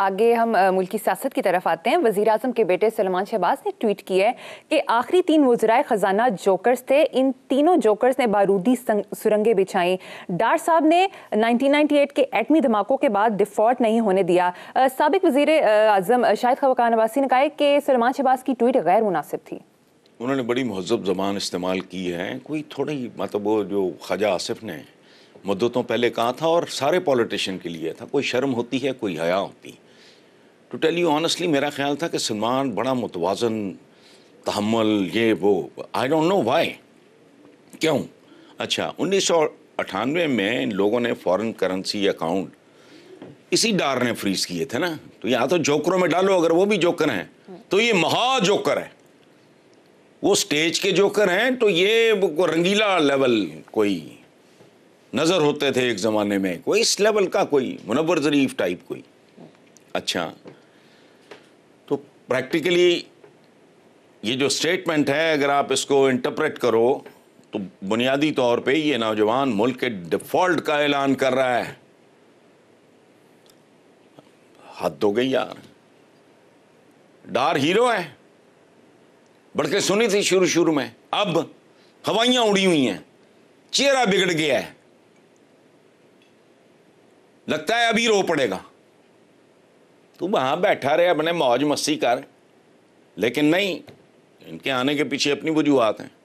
आगे हम मुल्की सियासत की तरफ आते हैं वजीर अजम के बेटे सलमान शहबाज ने ट्वीट किया है कि आखिरी तीन वजराय ख़जाना जोकर्स थे इन तीनों जोकर्स ने बारूदी सुरंगें बिछाई डार साहब ने 1998 के एटमी धमाकों के बाद डिफॉल्ट नहीं होने दिया सबक वजीर अजम शाहिद खबकान अबासी ने कहा कि सलमान शहबाज की ट्वीट गैर मुनासिब थी उन्होंने बड़ी महजब जबान इस्तेमाल की है कोई थोड़ी मतलब वो जो ख्वाजा आसिफ ने मुद्दतों पहले कहा था और सारे पॉलिटिशियन के लिए था कोई शर्म होती है कोई हया होती है टू टेल यू ऑनेस्टली मेरा ख्याल था कि सलमान बड़ा मुतवाजन तहमल ये वो आई डोंट नो वाई क्यों अच्छा उन्नीस सौ अठानवे में इन लोगों ने फॉरेन करेंसी अकाउंट इसी डार ने फ्रीज किए थे ना तो यहाँ तो जोकरों में डालो अगर वो भी जोकर हैं तो ये महा जोकर है वो स्टेज के जोकर हैं तो ये को रंगीला लेवल कोई नज़र होते थे एक ज़माने में कोई इस लेवल का कोई मुनवर ज़रीफ टाइप कोई अच्छा प्रैक्टिकली ये जो स्टेटमेंट है अगर आप इसको इंटरप्रेट करो तो बुनियादी तौर पे ये नौजवान मुल्क के डिफ़ॉल्ट का ऐलान कर रहा है हद हो गई यार डार हीरो है बड़के सुनी थी शुरू शुरू में अब हवाइयां उड़ी हुई हैं चेहरा बिगड़ गया है लगता है अभी रो पड़ेगा तू वहाँ बैठा रहे अपने मौज मस्ती कर लेकिन नहीं इनके आने के पीछे अपनी वजूहत हैं